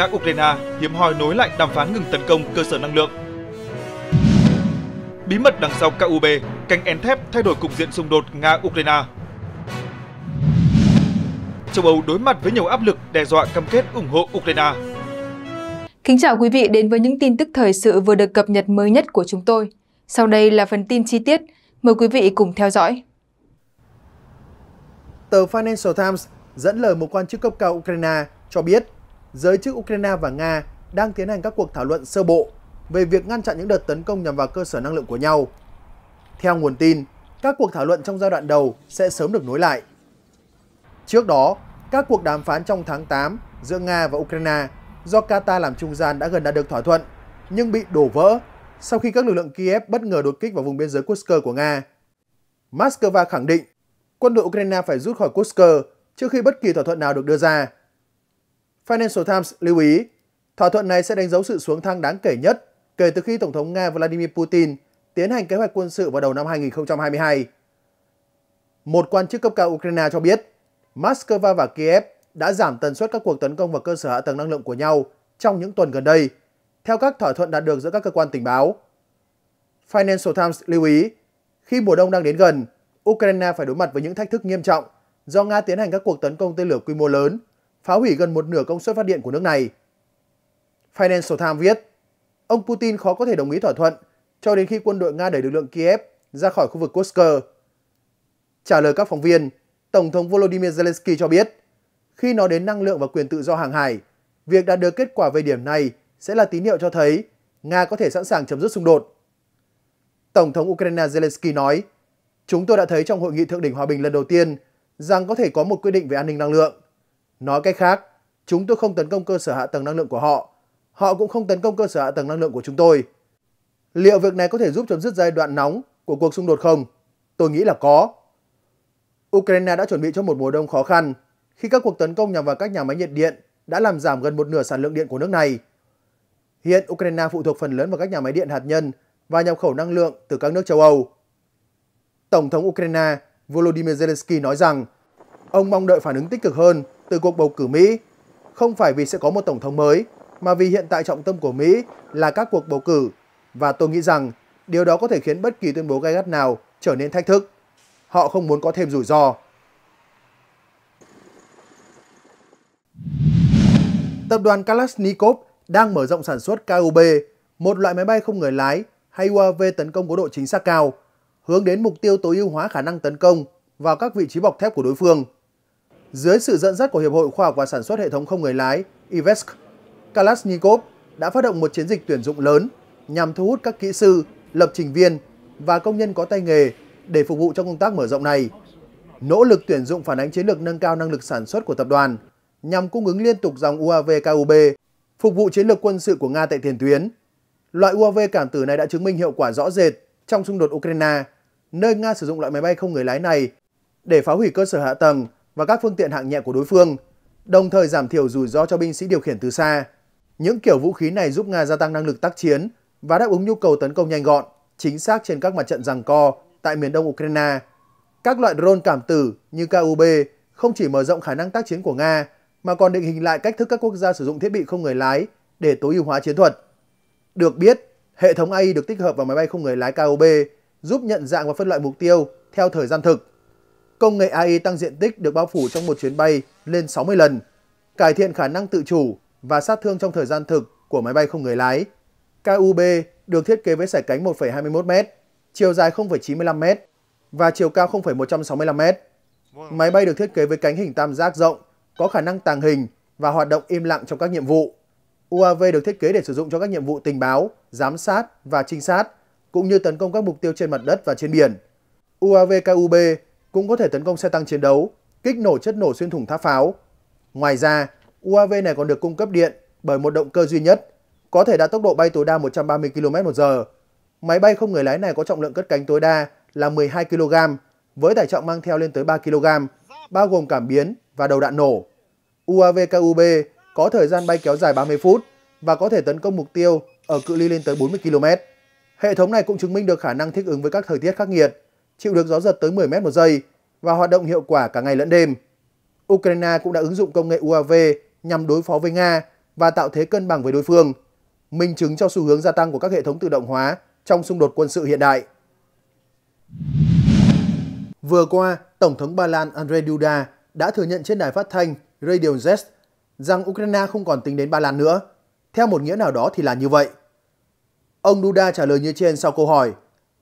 ngã Ukraine hiếm hoi nối lại đàm phán ngừng tấn công cơ sở năng lượng. Bí mật đằng sau KUB, canh én thép thay đổi cục diện xung đột Nga-Ukraine. Châu Âu đối mặt với nhiều áp lực đe dọa cam kết ủng hộ Ukraine. Kính chào quý vị đến với những tin tức thời sự vừa được cập nhật mới nhất của chúng tôi. Sau đây là phần tin chi tiết. Mời quý vị cùng theo dõi. Tờ Financial Times dẫn lời một quan chức cấp cao Ukraine cho biết giới chức Ukraine và Nga đang tiến hành các cuộc thảo luận sơ bộ về việc ngăn chặn những đợt tấn công nhằm vào cơ sở năng lượng của nhau. Theo nguồn tin, các cuộc thảo luận trong giai đoạn đầu sẽ sớm được nối lại. Trước đó, các cuộc đàm phán trong tháng 8 giữa Nga và Ukraine do Qatar làm trung gian đã gần đạt được thỏa thuận, nhưng bị đổ vỡ sau khi các lực lượng Kiev bất ngờ đột kích vào vùng biên giới Kursk của Nga. Moscow khẳng định quân đội Ukraine phải rút khỏi Kursk trước khi bất kỳ thỏa thuận nào được đưa ra. Financial Times lưu ý, thỏa thuận này sẽ đánh dấu sự xuống thang đáng kể nhất kể từ khi Tổng thống Nga Vladimir Putin tiến hành kế hoạch quân sự vào đầu năm 2022. Một quan chức cấp cao Ukraine cho biết, Moscow và Kiev đã giảm tần suất các cuộc tấn công vào cơ sở hạ tầng năng lượng của nhau trong những tuần gần đây, theo các thỏa thuận đạt được giữa các cơ quan tình báo. Financial Times lưu ý, khi mùa đông đang đến gần, Ukraine phải đối mặt với những thách thức nghiêm trọng do Nga tiến hành các cuộc tấn công tên lửa quy mô lớn phá hủy gần một nửa công suất phát điện của nước này. Financial Times viết, ông Putin khó có thể đồng ý thỏa thuận cho đến khi quân đội Nga đẩy lực lượng Kiev ra khỏi khu vực Kursk. Trả lời các phóng viên, Tổng thống Volodymyr Zelensky cho biết, khi nói đến năng lượng và quyền tự do hàng hải, việc đạt được kết quả về điểm này sẽ là tín hiệu cho thấy Nga có thể sẵn sàng chấm dứt xung đột. Tổng thống Ukraine Zelensky nói, chúng tôi đã thấy trong hội nghị thượng đỉnh hòa bình lần đầu tiên rằng có thể có một quyết định về an ninh năng lượng. Nói cách khác, chúng tôi không tấn công cơ sở hạ tầng năng lượng của họ, họ cũng không tấn công cơ sở hạ tầng năng lượng của chúng tôi. Liệu việc này có thể giúp chấm dứt giai đoạn nóng của cuộc xung đột không? Tôi nghĩ là có. Ukraine đã chuẩn bị cho một mùa đông khó khăn khi các cuộc tấn công nhằm vào các nhà máy nhiệt điện đã làm giảm gần một nửa sản lượng điện của nước này. Hiện Ukraine phụ thuộc phần lớn vào các nhà máy điện hạt nhân và nhập khẩu năng lượng từ các nước châu Âu. Tổng thống Ukraine Volodymyr Zelensky nói rằng Ông mong đợi phản ứng tích cực hơn từ cuộc bầu cử Mỹ, không phải vì sẽ có một tổng thống mới, mà vì hiện tại trọng tâm của Mỹ là các cuộc bầu cử và tôi nghĩ rằng điều đó có thể khiến bất kỳ tuyên bố gay gắt nào trở nên thách thức. Họ không muốn có thêm rủi ro. Tập đoàn Kalashnikov đang mở rộng sản xuất KUB, một loại máy bay không người lái hay UAV tấn công có độ chính xác cao, hướng đến mục tiêu tối ưu hóa khả năng tấn công vào các vị trí bọc thép của đối phương. Dưới sự dẫn dắt của Hiệp hội Khoa học và Sản xuất Hệ thống Không Người Lái IVESC, Kalashnikov đã phát động một chiến dịch tuyển dụng lớn nhằm thu hút các kỹ sư, lập trình viên và công nhân có tay nghề để phục vụ cho công tác mở rộng này. Nỗ lực tuyển dụng phản ánh chiến lược nâng cao năng lực sản xuất của tập đoàn nhằm cung ứng liên tục dòng UAV KUB, phục vụ chiến lược quân sự của Nga tại tiền tuyến. Loại UAV cảm tử này đã chứng minh hiệu quả rõ rệt trong xung đột Ukraine, nơi Nga sử dụng loại máy bay không người lái này để phá hủy cơ sở hạ tầng và các phương tiện hạng nhẹ của đối phương, đồng thời giảm thiểu rủi ro cho binh sĩ điều khiển từ xa. Những kiểu vũ khí này giúp Nga gia tăng năng lực tác chiến và đáp ứng nhu cầu tấn công nhanh gọn, chính xác trên các mặt trận giằng co tại miền đông Ukraine. Các loại drone cảm tử như KUB không chỉ mở rộng khả năng tác chiến của Nga mà còn định hình lại cách thức các quốc gia sử dụng thiết bị không người lái để tối ưu hóa chiến thuật. Được biết, hệ thống AI được tích hợp vào máy bay không người lái kub giúp nhận dạng và phân loại mục tiêu theo thời gian thực, công nghệ AI tăng diện tích được bao phủ trong một chuyến bay lên 60 lần, cải thiện khả năng tự chủ và sát thương trong thời gian thực của máy bay không người lái. KUB được thiết kế với sải cánh 1,21m, chiều dài 0,95m và chiều cao 0,165m. Máy bay được thiết kế với cánh hình tam giác rộng, có khả năng tàng hình và hoạt động im lặng trong các nhiệm vụ. UAV được thiết kế để sử dụng cho các nhiệm vụ tình báo, giám sát và trinh sát, cũng như tấn công các mục tiêu trên mặt đất và trên biển. UAV KUB cũng có thể tấn công xe tăng chiến đấu, kích nổ chất nổ xuyên thủng tháp pháo. Ngoài ra, UAV này còn được cung cấp điện bởi một động cơ duy nhất, có thể đạt tốc độ bay tối đa 130 km/h. Máy bay không người lái này có trọng lượng cất cánh tối đa là 12 kg, với tải trọng mang theo lên tới 3 kg, bao gồm cảm biến và đầu đạn nổ. UAV KUB có thời gian bay kéo dài 30 phút và có thể tấn công mục tiêu ở cự ly lên tới 40 km. Hệ thống này cũng chứng minh được khả năng thích ứng với các thời tiết khắc nghiệt, chịu được gió giật tới 10 mét một giây và hoạt động hiệu quả cả ngày lẫn đêm. Ukraine cũng đã ứng dụng công nghệ UAV nhằm đối phó với Nga và tạo thế cân bằng với đối phương, minh chứng cho xu hướng gia tăng của các hệ thống tự động hóa trong xung đột quân sự hiện đại. Vừa qua, Tổng thống Ba Lan Andrzej Duda đã thừa nhận trên đài phát thanh Radio Z rằng Ukraine không còn tính đến Ba Lan nữa. Theo một nghĩa nào đó thì là như vậy. Ông Duda trả lời như trên sau câu hỏi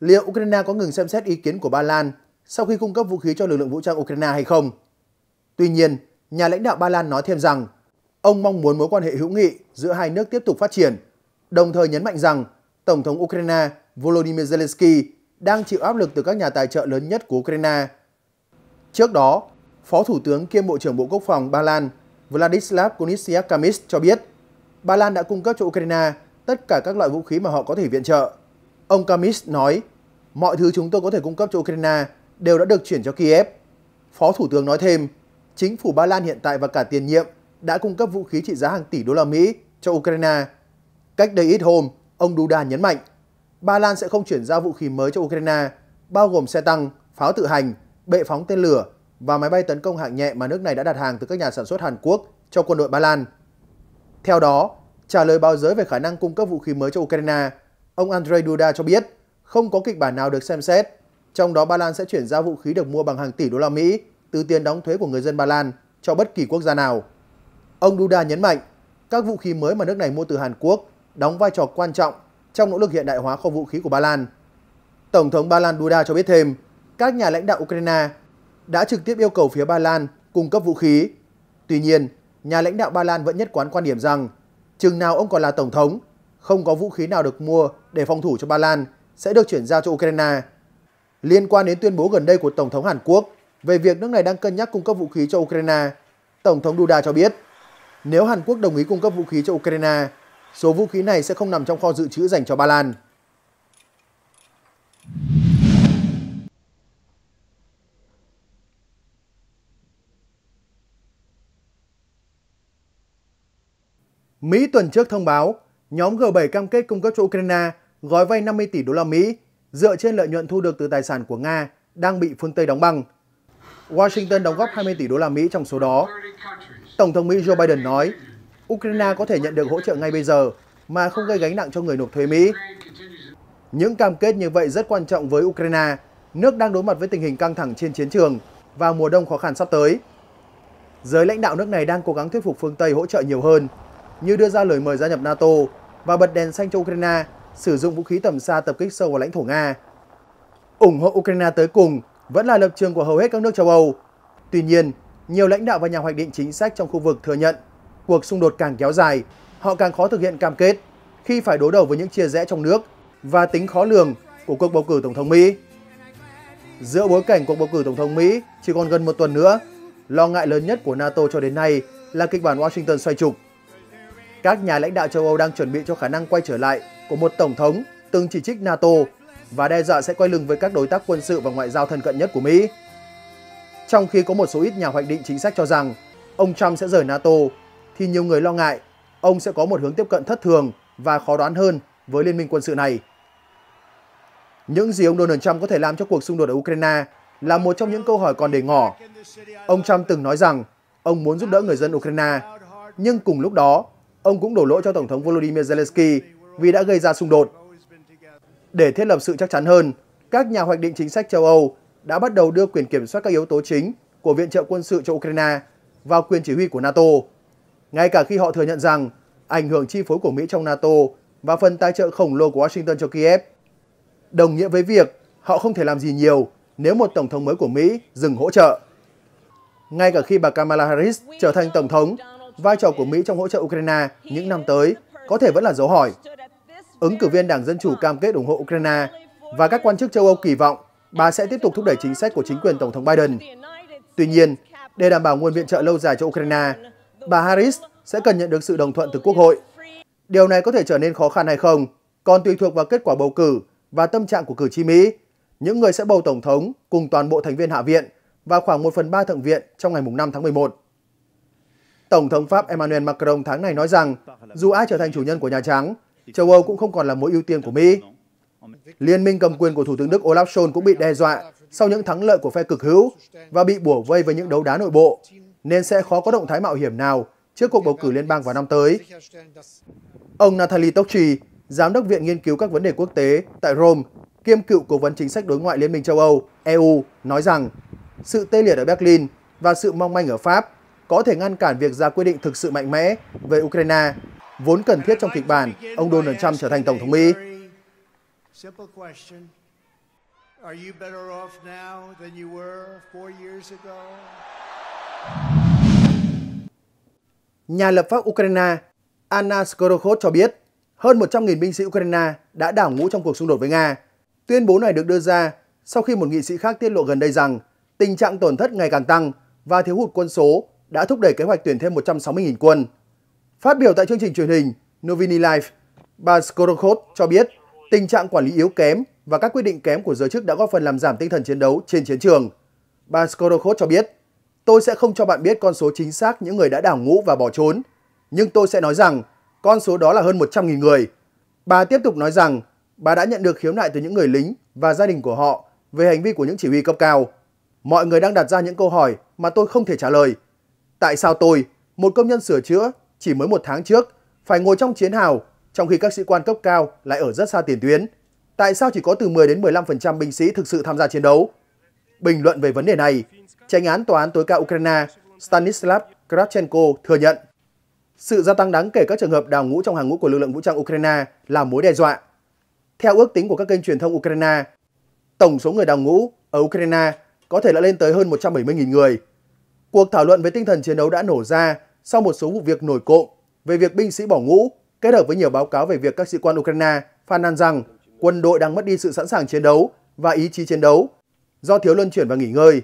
liệu Ukraine có ngừng xem xét ý kiến của Ba Lan sau khi cung cấp vũ khí cho lực lượng vũ trang Ukraine hay không. Tuy nhiên, nhà lãnh đạo Ba Lan nói thêm rằng ông mong muốn mối quan hệ hữu nghị giữa hai nước tiếp tục phát triển, đồng thời nhấn mạnh rằng Tổng thống Ukraine Volodymyr Zelensky đang chịu áp lực từ các nhà tài trợ lớn nhất của Ukraine. Trước đó, Phó Thủ tướng kiêm Bộ trưởng Bộ Quốc phòng Ba Lan Vladislav Konitsyakamis cho biết Ba Lan đã cung cấp cho Ukraine tất cả các loại vũ khí mà họ có thể viện trợ. Ông Kamis nói, mọi thứ chúng tôi có thể cung cấp cho Ukraine đều đã được chuyển cho Kiev. Phó Thủ tướng nói thêm, chính phủ Ba Lan hiện tại và cả tiền nhiệm đã cung cấp vũ khí trị giá hàng tỷ đô la Mỹ cho Ukraine. Cách đây ít hôm, ông Duda nhấn mạnh, Ba Lan sẽ không chuyển giao vũ khí mới cho Ukraine, bao gồm xe tăng, pháo tự hành, bệ phóng tên lửa và máy bay tấn công hạng nhẹ mà nước này đã đặt hàng từ các nhà sản xuất Hàn Quốc cho quân đội Ba Lan. Theo đó, trả lời báo giới về khả năng cung cấp vũ khí mới cho Ukraine, Ông Andrzej Duda cho biết không có kịch bản nào được xem xét, trong đó Ba Lan sẽ chuyển giao vũ khí được mua bằng hàng tỷ đô la Mỹ từ tiền đóng thuế của người dân Ba Lan cho bất kỳ quốc gia nào. Ông Duda nhấn mạnh, các vũ khí mới mà nước này mua từ Hàn Quốc đóng vai trò quan trọng trong nỗ lực hiện đại hóa kho vũ khí của Ba Lan. Tổng thống Ba Lan Duda cho biết thêm, các nhà lãnh đạo Ukraine đã trực tiếp yêu cầu phía Ba Lan cung cấp vũ khí. Tuy nhiên, nhà lãnh đạo Ba Lan vẫn nhất quán quan điểm rằng chừng nào ông còn là tổng thống không có vũ khí nào được mua để phòng thủ cho Ba Lan sẽ được chuyển giao cho Ukraine. Liên quan đến tuyên bố gần đây của Tổng thống Hàn Quốc về việc nước này đang cân nhắc cung cấp vũ khí cho Ukraine, Tổng thống Duda cho biết nếu Hàn Quốc đồng ý cung cấp vũ khí cho Ukraine, số vũ khí này sẽ không nằm trong kho dự trữ dành cho Ba Lan. Mỹ tuần trước thông báo nhóm G7 cam kết cung cấp cho Ukraine gói vay 50 tỷ đô la Mỹ dựa trên lợi nhuận thu được từ tài sản của Nga đang bị phương Tây đóng băng. Washington đóng góp 20 tỷ đô la Mỹ trong số đó. Tổng thống Mỹ Joe Biden nói, Ukraine có thể nhận được hỗ trợ ngay bây giờ mà không gây gánh nặng cho người nộp thuế Mỹ. Những cam kết như vậy rất quan trọng với Ukraine, nước đang đối mặt với tình hình căng thẳng trên chiến trường và mùa đông khó khăn sắp tới. Giới lãnh đạo nước này đang cố gắng thuyết phục phương Tây hỗ trợ nhiều hơn, như đưa ra lời mời gia nhập NATO và bật đèn xanh cho Ukraine sử dụng vũ khí tầm xa tập kích sâu vào lãnh thổ Nga. ủng hộ Ukraine tới cùng vẫn là lập trường của hầu hết các nước châu Âu. Tuy nhiên, nhiều lãnh đạo và nhà hoạch định chính sách trong khu vực thừa nhận cuộc xung đột càng kéo dài, họ càng khó thực hiện cam kết khi phải đối đầu với những chia rẽ trong nước và tính khó lường của cuộc bầu cử tổng thống Mỹ. Giữa bối cảnh cuộc bầu cử tổng thống Mỹ chỉ còn gần một tuần nữa, lo ngại lớn nhất của NATO cho đến nay là kịch bản Washington xoay trục các nhà lãnh đạo châu Âu đang chuẩn bị cho khả năng quay trở lại của một tổng thống từng chỉ trích NATO và đe dọa sẽ quay lưng với các đối tác quân sự và ngoại giao thân cận nhất của Mỹ. Trong khi có một số ít nhà hoạch định chính sách cho rằng ông Trump sẽ rời NATO, thì nhiều người lo ngại ông sẽ có một hướng tiếp cận thất thường và khó đoán hơn với liên minh quân sự này. Những gì ông Donald Trump có thể làm cho cuộc xung đột ở Ukraine là một trong những câu hỏi còn để ngỏ. Ông Trump từng nói rằng ông muốn giúp đỡ người dân Ukraine, nhưng cùng lúc đó ông cũng đổ lỗi cho Tổng thống Volodymyr Zelensky vì đã gây ra xung đột. Để thiết lập sự chắc chắn hơn, các nhà hoạch định chính sách châu Âu đã bắt đầu đưa quyền kiểm soát các yếu tố chính của viện trợ quân sự cho Ukraine vào quyền chỉ huy của NATO, ngay cả khi họ thừa nhận rằng ảnh hưởng chi phối của Mỹ trong NATO và phần tài trợ khổng lồ của Washington cho Kiev đồng nghĩa với việc họ không thể làm gì nhiều nếu một tổng thống mới của Mỹ dừng hỗ trợ. Ngay cả khi bà Kamala Harris trở thành tổng thống vai trò của Mỹ trong hỗ trợ Ukraine những năm tới có thể vẫn là dấu hỏi. Ứng cử viên Đảng Dân Chủ cam kết ủng hộ Ukraine và các quan chức châu Âu kỳ vọng bà sẽ tiếp tục thúc đẩy chính sách của chính quyền Tổng thống Biden. Tuy nhiên, để đảm bảo nguồn viện trợ lâu dài cho Ukraine, bà Harris sẽ cần nhận được sự đồng thuận từ Quốc hội. Điều này có thể trở nên khó khăn hay không, còn tùy thuộc vào kết quả bầu cử và tâm trạng của cử tri Mỹ, những người sẽ bầu Tổng thống cùng toàn bộ thành viên Hạ viện và khoảng 1 phần 3 Thượng viện trong ngày 5 tháng 11. Tổng thống Pháp Emmanuel Macron tháng này nói rằng dù ai trở thành chủ nhân của Nhà Trắng, châu Âu cũng không còn là mối ưu tiên của Mỹ. Liên minh cầm quyền của Thủ tướng Đức Olaf Scholz cũng bị đe dọa sau những thắng lợi của phe cực hữu và bị bủa vây với những đấu đá nội bộ, nên sẽ khó có động thái mạo hiểm nào trước cuộc bầu cử liên bang vào năm tới. Ông Nathalie Tocci, Giám đốc Viện Nghiên cứu các vấn đề quốc tế tại Rome, kiêm cựu cố vấn chính sách đối ngoại Liên minh châu Âu, EU, nói rằng sự tê liệt ở Berlin và sự mong manh ở Pháp có thể ngăn cản việc ra quyết định thực sự mạnh mẽ về Ukraine, vốn cần thiết trong kịch bản ông Donald Trump trở thành Tổng thống Mỹ. Nhà lập pháp Ukraine Anna Skorokhod cho biết hơn 100.000 binh sĩ Ukraine đã đảo ngũ trong cuộc xung đột với Nga. Tuyên bố này được đưa ra sau khi một nghị sĩ khác tiết lộ gần đây rằng tình trạng tổn thất ngày càng tăng và thiếu hụt quân số đã thúc đẩy kế hoạch tuyển thêm 160.000 quân. Phát biểu tại chương trình truyền hình Novini Live, bà Skorokhod cho biết tình trạng quản lý yếu kém và các quyết định kém của giới chức đã góp phần làm giảm tinh thần chiến đấu trên chiến trường. Bà Skorokhod cho biết, tôi sẽ không cho bạn biết con số chính xác những người đã đảo ngũ và bỏ trốn, nhưng tôi sẽ nói rằng con số đó là hơn 100.000 người. Bà tiếp tục nói rằng bà đã nhận được khiếu nại từ những người lính và gia đình của họ về hành vi của những chỉ huy cấp cao. Mọi người đang đặt ra những câu hỏi mà tôi không thể trả lời Tại sao tôi, một công nhân sửa chữa chỉ mới một tháng trước, phải ngồi trong chiến hào, trong khi các sĩ quan cấp cao lại ở rất xa tiền tuyến? Tại sao chỉ có từ 10 đến 15% binh sĩ thực sự tham gia chiến đấu? Bình luận về vấn đề này, tranh án tòa án tối cao Ukraine Stanislav Kravchenko thừa nhận sự gia tăng đáng kể các trường hợp đào ngũ trong hàng ngũ của lực lượng vũ trang Ukraine là mối đe dọa. Theo ước tính của các kênh truyền thông Ukraine, tổng số người đào ngũ ở Ukraine có thể đã lên tới hơn 170.000 người. Cuộc thảo luận với tinh thần chiến đấu đã nổ ra sau một số vụ việc nổi cộng về việc binh sĩ bỏ ngũ, kết hợp với nhiều báo cáo về việc các sĩ quan Ukraine phàn nàn rằng quân đội đang mất đi sự sẵn sàng chiến đấu và ý chí chiến đấu do thiếu luân chuyển và nghỉ ngơi.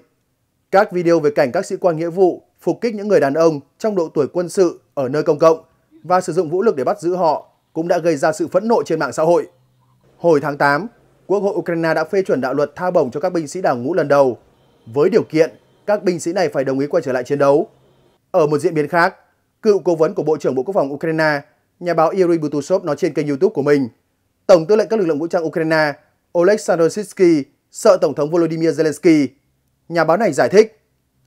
Các video về cảnh các sĩ quan nghĩa vụ phục kích những người đàn ông trong độ tuổi quân sự ở nơi công cộng và sử dụng vũ lực để bắt giữ họ cũng đã gây ra sự phẫn nộ trên mạng xã hội. Hồi tháng 8, Quốc hội Ukraine đã phê chuẩn đạo luật tha bổng cho các binh sĩ đảo ngũ lần đầu với điều kiện các binh sĩ này phải đồng ý quay trở lại chiến đấu. Ở một diễn biến khác, cựu cố vấn của Bộ trưởng Bộ Quốc phòng Ukraine, nhà báo Yuri Butusov nói trên kênh YouTube của mình, Tổng tư lệnh các lực lượng vũ trang Ukraine Oleksandr Sitsky sợ Tổng thống Volodymyr Zelensky. Nhà báo này giải thích,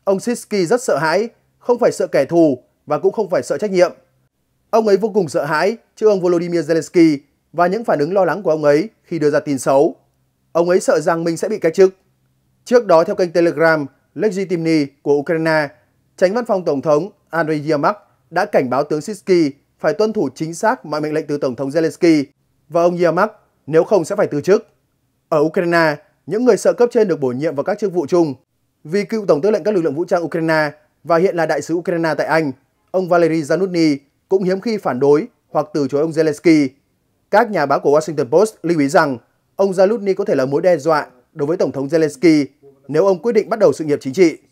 ông Sitsky rất sợ hãi, không phải sợ kẻ thù và cũng không phải sợ trách nhiệm. Ông ấy vô cùng sợ hãi trước ông Volodymyr Zelensky và những phản ứng lo lắng của ông ấy khi đưa ra tin xấu. Ông ấy sợ rằng mình sẽ bị cách chức. Trước đó theo kênh Telegram, Timny của Ukraine, tránh văn phòng Tổng thống Andriy Yermak đã cảnh báo tướng Sitsky phải tuân thủ chính xác mọi mệnh lệnh từ Tổng thống Zelensky và ông Yermak nếu không sẽ phải từ chức. Ở Ukraine, những người sợ cấp trên được bổ nhiệm vào các chức vụ chung. Vì cựu Tổng tư lệnh các lực lượng vũ trang Ukraine và hiện là đại sứ Ukraine tại Anh, ông Valery Zanutny cũng hiếm khi phản đối hoặc từ chối ông Zelensky. Các nhà báo của Washington Post lưu ý rằng ông Zalutny có thể là mối đe dọa đối với Tổng thống Zelensky nếu ông quyết định bắt đầu sự nghiệp chính trị.